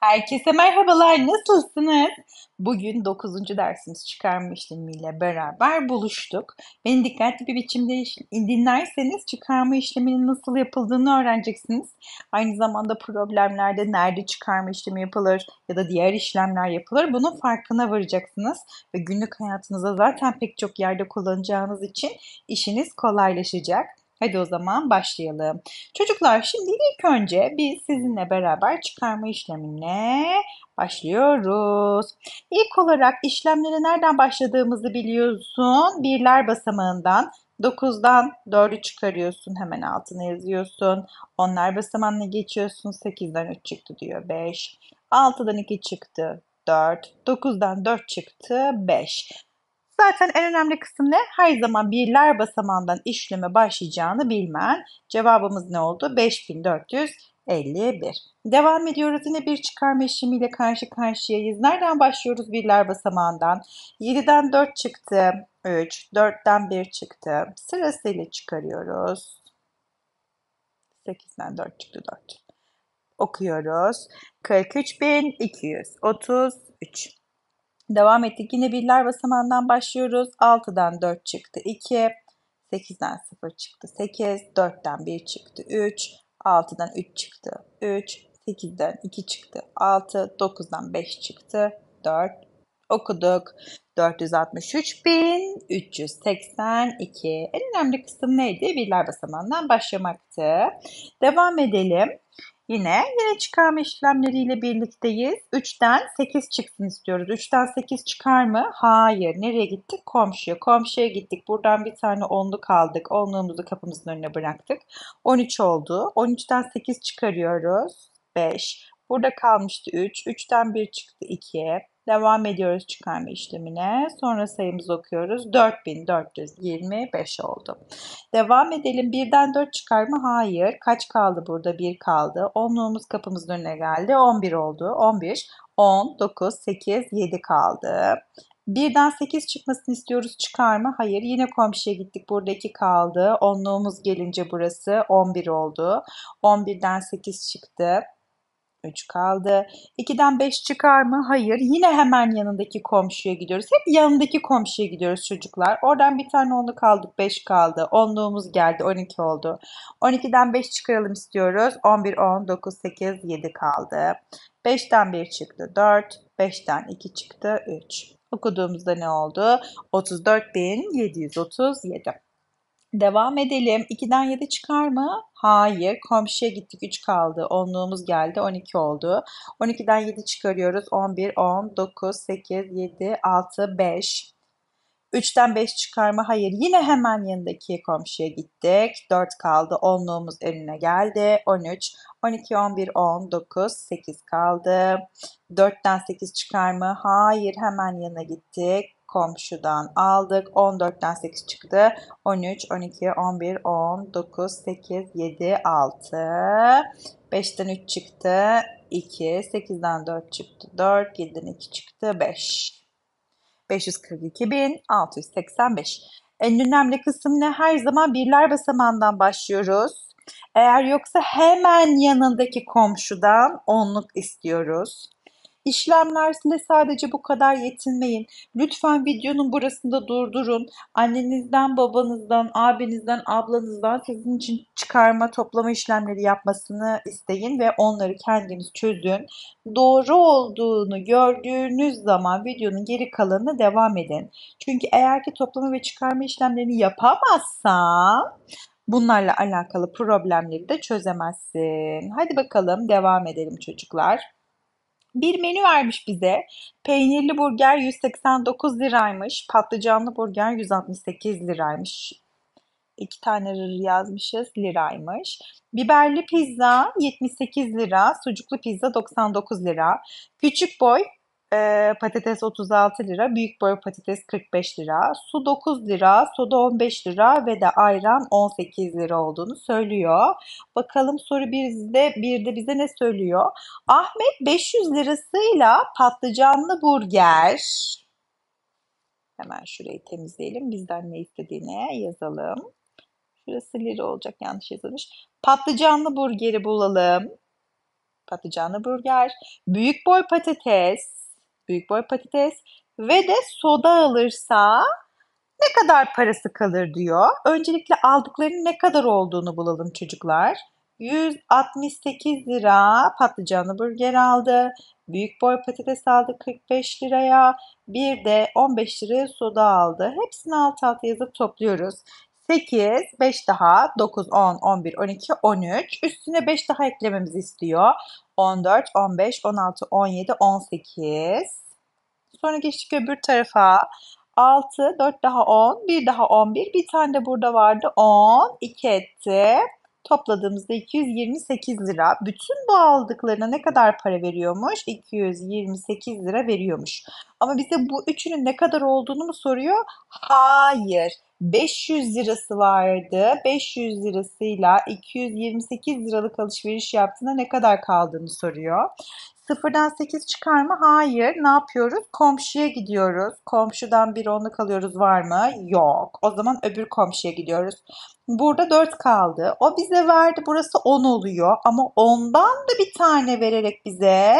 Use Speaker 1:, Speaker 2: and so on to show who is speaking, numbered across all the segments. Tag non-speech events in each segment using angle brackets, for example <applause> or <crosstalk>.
Speaker 1: Herkese merhabalar, nasılsınız? Bugün 9. dersimiz çıkarma işlemiyle beraber buluştuk. Beni dikkatli bir biçimde dinlerseniz çıkarma işleminin nasıl yapıldığını öğreneceksiniz. Aynı zamanda problemlerde nerede çıkarma işlemi yapılır ya da diğer işlemler yapılır bunun farkına varacaksınız. Ve günlük hayatınıza zaten pek çok yerde kullanacağınız için işiniz kolaylaşacak. Hadi o zaman başlayalım. Çocuklar şimdi ilk önce biz sizinle beraber çıkarma işlemine başlıyoruz. İlk olarak işlemlere nereden başladığımızı biliyorsun. Birler basamağından 9'dan 4'ü çıkarıyorsun hemen altına yazıyorsun. Onlar basamağına geçiyorsun 8'den 3 çıktı diyor 5. 6'dan 2 çıktı 4. 9'dan 4 çıktı 5. Zaten en önemli kısım ne? Her zaman birler basamağından işleme başlayacağını bilmen. Cevabımız ne oldu? 5451. Devam ediyoruz. Yine bir çıkarma işlemiyle karşı karşıyayız. Nereden başlıyoruz birler basamağından? 7'den 4 çıktı. 3. 4'ten 1 çıktı. Sırasıyla çıkarıyoruz. 8'den 4 çıktı 4. Okuyoruz. 43233. Devam ettik. Yine birler basamağından başlıyoruz. 6'dan 4 çıktı 2. 8'den 0 çıktı 8. 4'ten 1 çıktı 3. 6'dan 3 çıktı 3. 8'den 2 çıktı 6. 9'dan 5 çıktı 4. Okuduk. 463.382. En önemli kısım neydi? Birler basamağından başlamaktı. Devam edelim. Yine yine çıkarma işlemleriyle birlikteyiz. 3'ten 8 çıksın istiyoruz. 3'ten 8 çıkar mı? Hayır. Nereye gittik? Komşuya. Komşuya gittik. Buradan bir tane onluk aldık. Onluğumuzu kapımızın önüne bıraktık. 13 oldu. 13'ten 8 çıkarıyoruz. 5. Burada kalmıştı 3. 3'ten 1 çıktı 2. Devam ediyoruz çıkarma işlemine. Sonra sayımızı okuyoruz. 4425 oldu. Devam edelim. Birden 4 çıkarma hayır. Kaç kaldı burada? 1 kaldı. Onluğumuz kapımızın önüne geldi. 11 oldu. 11, 10, 9, 8, 7 kaldı. Birden 8 çıkmasını istiyoruz çıkarma. Hayır yine komşuya gittik. Burada 2 kaldı. Onluğumuz gelince burası 11 oldu. 11'den 8 çıktı. 3 kaldı. 2'den 5 çıkar mı? Hayır. Yine hemen yanındaki komşuya gidiyoruz. Hep yanındaki komşuya gidiyoruz çocuklar. Oradan bir tane onlu kaldık. 5 kaldı. Onluğumuz geldi. 12 oldu. 12'den 5 çıkaralım istiyoruz. 11, 10, 9, 8, 7 kaldı. 5'ten 1 çıktı. 4. 5'ten 2 çıktı. 3. Okuduğumuzda ne oldu? 34.737. Devam edelim. 2'den 7 çıkar mı? Hayır. Komşuya gittik 3 kaldı. Onluğumuz geldi 12 oldu. 12'den 7 çıkarıyoruz. 11, 10, 9, 8, 7, 6, 5. 3'ten 5 çıkarma hayır. Yine hemen yanındaki komşuya gittik. 4 kaldı. Onluğumuz önüne geldi. 13, 12, 11, 10, 9, 8 kaldı. 4'ten 8 çıkarma hayır. Hemen yanına gittik komşudan aldık. 14'ten 8 çıktı. 13, 12, 11, 10, 9, 8, 7, 6. 5'ten 3 çıktı. 2. 8'den 4 çıktı. 4. 7'den 2 çıktı. 5. 542.685. En önemli kısım ne? Her zaman birler basamağından başlıyoruz. Eğer yoksa hemen yanındaki komşudan onluk istiyoruz. İşlemlerle sadece bu kadar yetinmeyin. Lütfen videonun burasında durdurun. Annenizden, babanızdan, abinizden, ablanızdan sizin için çıkarma, toplama işlemleri yapmasını isteyin ve onları kendiniz çözün. Doğru olduğunu gördüğünüz zaman videonun geri kalanına devam edin. Çünkü eğer ki toplama ve çıkarma işlemlerini yapamazsan bunlarla alakalı problemleri de çözemezsin. Hadi bakalım devam edelim çocuklar. Bir menü vermiş bize. Peynirli burger 189 liraymış. Patlıcanlı burger 168 liraymış. İki tane yazmışız liraymış. Biberli pizza 78 lira. Sucuklu pizza 99 lira. Küçük boy e, patates 36 lira, büyük boy patates 45 lira, su 9 lira, soda 15 lira ve de ayran 18 lira olduğunu söylüyor. Bakalım soru 1'de, 1'de bize ne söylüyor? Ahmet 500 lirasıyla patlıcanlı burger. Hemen şurayı temizleyelim. Bizden ne istediğine yazalım. Şurası lira olacak yanlış yazılmış. Patlıcanlı burgeri bulalım. Patlıcanlı burger, büyük boy patates, büyük boy patates ve de soda alırsa ne kadar parası kalır diyor. Öncelikle aldıklarının ne kadar olduğunu bulalım çocuklar. 168 lira patlıcanlı burger aldı. Büyük boy patates aldı 45 liraya. Bir de 15 liraya soda aldı. Hepsini alt alta yazıp topluyoruz. 8, 5 daha, 9, 10, 11, 12, 13. Üstüne 5 daha eklememizi istiyor. 14, 15, 16, 17, 18. Sonra geçtik öbür tarafa. 6, 4 daha 10, 1 daha 11. Bir tane de burada vardı. 10, 2 etti. Topladığımızda 228 lira. Bütün bu aldıklarına ne kadar para veriyormuş? 228 lira veriyormuş. Ama bize bu üçünün ne kadar olduğunu mu soruyor? Hayır. 500 lirası vardı. 500 lirasıyla 228 liralık alışveriş yaptığında ne kadar kaldığını soruyor. Sıfırdan 8 çıkar mı? Hayır. Ne yapıyoruz? Komşuya gidiyoruz. Komşudan bir onluk alıyoruz var mı? Yok. O zaman öbür komşuya gidiyoruz. Burada 4 kaldı. O bize verdi. Burası 10 oluyor. Ama ondan da bir tane vererek bize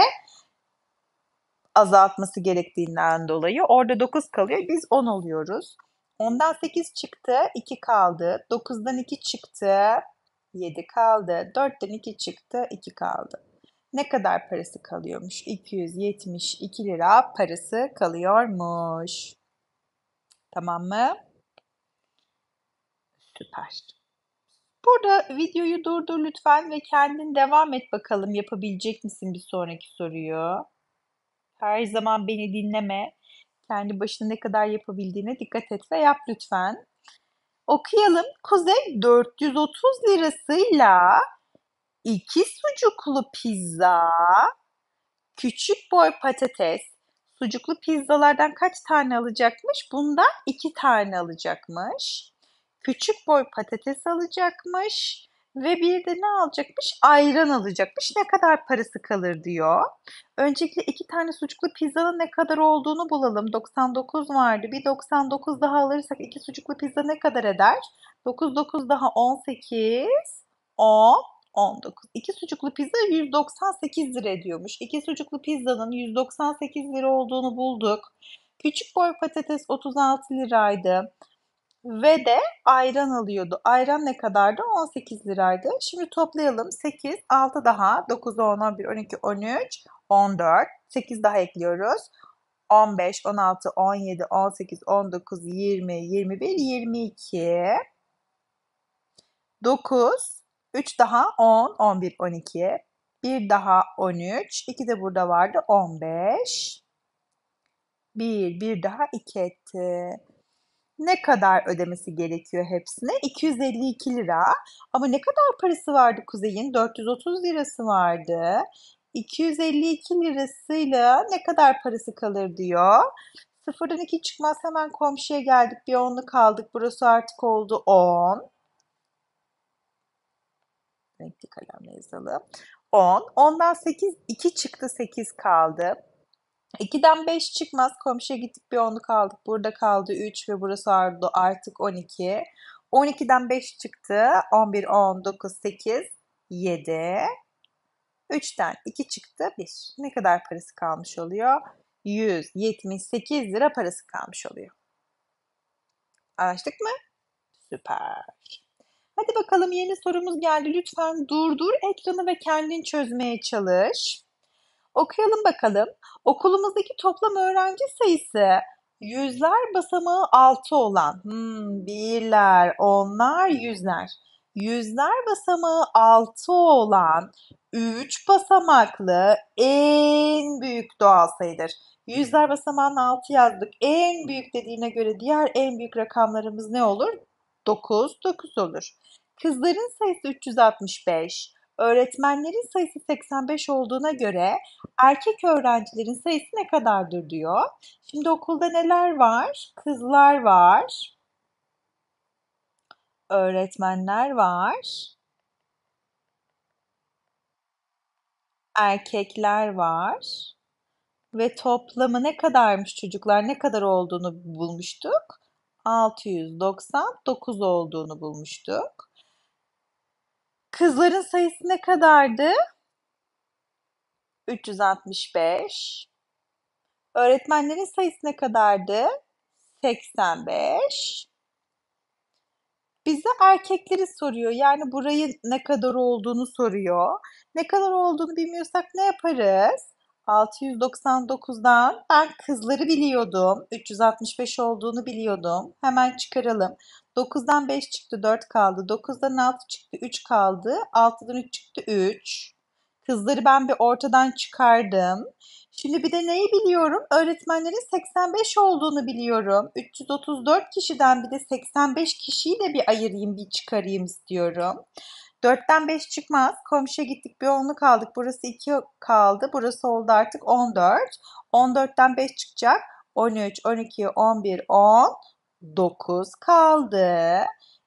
Speaker 1: azaltması gerektiğinden dolayı orada 9 kalıyor. Biz 10 oluyoruz. Ondan 8 çıktı, 2 kaldı. 9'dan 2 çıktı, 7 kaldı. 4'ten 2 çıktı, 2 kaldı. Ne kadar parası kalıyormuş? 272 lira parası kalıyormuş. Tamam mı? Süper. Burada videoyu durdur lütfen ve kendin devam et bakalım yapabilecek misin bir sonraki soruyu. Her zaman beni dinleme kendi başına ne kadar yapabildiğine dikkat et ve yap lütfen. Okuyalım. Kuzey 430 lirasıyla iki sucuklu pizza, küçük boy patates, sucuklu pizzalardan kaç tane alacakmış? Bunda iki tane alacakmış. Küçük boy patates alacakmış. Ve bir de ne alacakmış? Ayran alacakmış. Ne kadar parası kalır diyor. Öncelikle iki tane sucuklu pizzanın ne kadar olduğunu bulalım. 99 vardı. Bir 99 daha alırsak iki sucuklu pizza ne kadar eder? 99 daha 18. 10 19. İki sucuklu pizza 198 lira ediyormuş. İki sucuklu pizzanın 198 lira olduğunu bulduk. Küçük boy patates 36 liraydı ve de ayran alıyordu. Ayran ne kadardı? 18 liraydı. Şimdi toplayalım. 8, 6 daha, 9, 10, 11, 12, 13, 14, 8 daha ekliyoruz. 15, 16, 17, 18, 19, 20, 21, 22, 9, 3 daha 10, 11, 12, 1 daha 13, 2 de burada vardı 15, 1, 1 daha 2 etti ne kadar ödemesi gerekiyor hepsine? 252 lira. Ama ne kadar parası vardı Kuzey'in? 430 lirası vardı. 252 lirasıyla ne kadar parası kalır diyor. Sıfırdan iki çıkmaz hemen komşuya geldik. Bir onlu kaldık. Burası artık oldu 10. Renkli kalemle yazalım. 10. Ondan 8, 2 çıktı 8 kaldı. 2'den 5 çıkmaz. Komşuya gittik bir 10'luk aldık. Burada kaldı 3 ve burası artık 12. 12'den 5 çıktı. 11, 10, 9, 8, 7. 3'ten 2 çıktı 1. Ne kadar parası kalmış oluyor? 178 lira parası kalmış oluyor. Anlaştık mı? Süper. Hadi bakalım yeni sorumuz geldi. Lütfen durdur ekranı ve kendin çözmeye çalış. Okuyalım bakalım. Okulumuzdaki toplam öğrenci sayısı yüzler basamağı altı olan. Hmm, birler, onlar, yüzler. Yüzler basamağı altı olan üç basamaklı en büyük doğal sayıdır. Yüzler basamağının altı yazdık. En büyük dediğine göre diğer en büyük rakamlarımız ne olur? 9, 9 olur. Kızların sayısı 365, öğretmenlerin sayısı 85 olduğuna göre erkek öğrencilerin sayısı ne kadardır diyor. Şimdi okulda neler var? Kızlar var. Öğretmenler var. Erkekler var. Ve toplamı ne kadarmış çocuklar? Ne kadar olduğunu bulmuştuk? 699 olduğunu bulmuştuk. Kızların sayısı ne kadardı? 365. Öğretmenlerin sayısı ne kadardı? 85. Bize erkekleri soruyor. Yani burayı ne kadar olduğunu soruyor. Ne kadar olduğunu bilmiyorsak ne yaparız? 699'dan ben kızları biliyordum. 365 olduğunu biliyordum. Hemen çıkaralım. 9'dan 5 çıktı 4 kaldı. 9'dan 6 çıktı 3 kaldı. 6'dan 3 çıktı 3. Kızları ben bir ortadan çıkardım. Şimdi bir de neyi biliyorum? Öğretmenlerin 85 olduğunu biliyorum. 334 kişiden bir de 85 kişiyi de bir ayırayım, bir çıkarayım istiyorum. 4'ten 5 çıkmaz. Komşuya gittik bir 10'lu kaldık. Burası 2 kaldı. Burası oldu artık 14. 14'ten 5 çıkacak. 13, 12, 11, 10. 9 kaldı.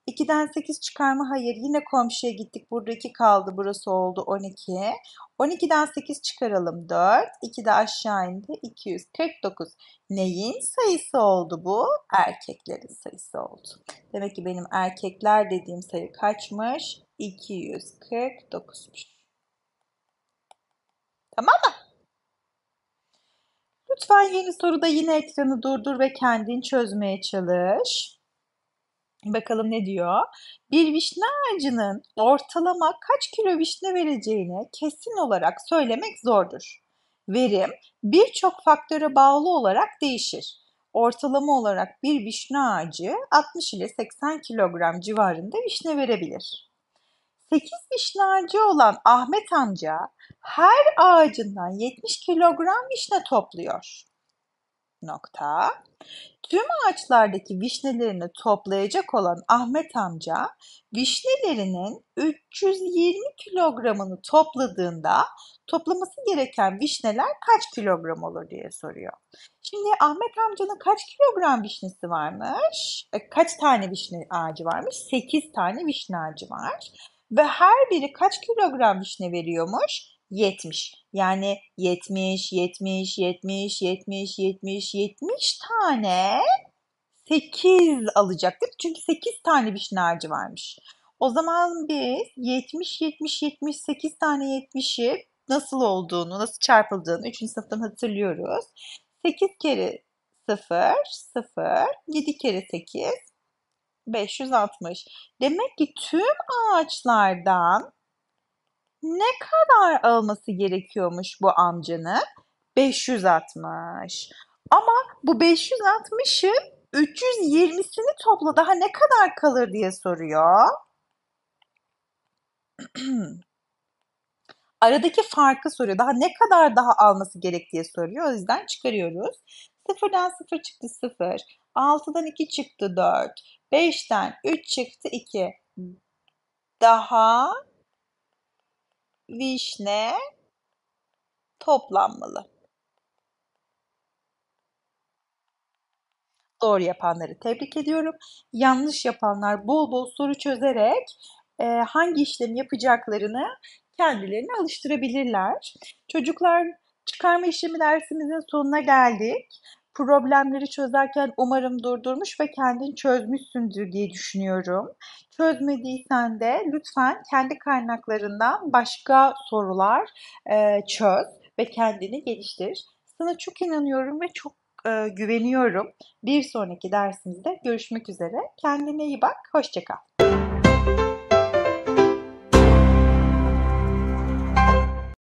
Speaker 1: 2'den 8 çıkarma hayır. Yine komşuya gittik. Burada 2 kaldı. Burası oldu 12. 12'den 8 çıkaralım 4. 2 de aşağı indi. 249. Neyin sayısı oldu bu? Erkeklerin sayısı oldu. Demek ki benim erkekler dediğim sayı kaçmış? 249'muş. Tamam mı? Lütfen yeni soruda yine ekranı durdur ve kendin çözmeye çalış. Bakalım ne diyor? Bir vişne ağacının ortalama kaç kilo vişne vereceğini kesin olarak söylemek zordur. Verim birçok faktöre bağlı olarak değişir. Ortalama olarak bir vişne ağacı 60 ile 80 kilogram civarında vişne verebilir. Sekiz vişnacı olan Ahmet amca her ağacından 70 kilogram vişne topluyor. Nokta. Tüm ağaçlardaki vişnelerini toplayacak olan Ahmet amca vişnelerinin 320 kilogramını topladığında toplaması gereken vişneler kaç kilogram olur diye soruyor. Şimdi Ahmet amcanın kaç kilogram vişnesi varmış? E, kaç tane vişne ağacı varmış? 8 tane vişne ağacı var ve her biri kaç kilogram vişne veriyormuş? 70. Yani 70, 70, 70, 70, 70, 70 tane 8 alacaktır. Çünkü 8 tane vişne ağacı varmış. O zaman biz 70, 70, 70, 8 tane 70'i nasıl olduğunu, nasıl çarpıldığını 3. sınıftan hatırlıyoruz. 8 kere 0, 0, 7 kere 8, 560. Demek ki tüm ağaçlardan ne kadar alması gerekiyormuş bu amcanın? 560. Ama bu 560'ın 320'sini topla daha ne kadar kalır diye soruyor. <clears throat> Aradaki farkı soruyor. Daha ne kadar daha alması gerek diye soruyor. O yüzden çıkarıyoruz. Sıfırdan sıfır çıktı sıfır. 6'dan 2 çıktı 4. 5'ten 3 çıktı 2. Daha vişne toplanmalı. Doğru yapanları tebrik ediyorum. Yanlış yapanlar bol bol soru çözerek e, hangi işlemi yapacaklarını kendilerini alıştırabilirler. Çocuklar çıkarma işlemi dersimizin sonuna geldik problemleri çözerken umarım durdurmuş ve kendin çözmüşsündür diye düşünüyorum. Çözmediysen de lütfen kendi kaynaklarından başka sorular e, çöz ve kendini geliştir. Sana çok inanıyorum ve çok e, güveniyorum. Bir sonraki dersimizde görüşmek üzere. Kendine iyi bak, hoşçakal.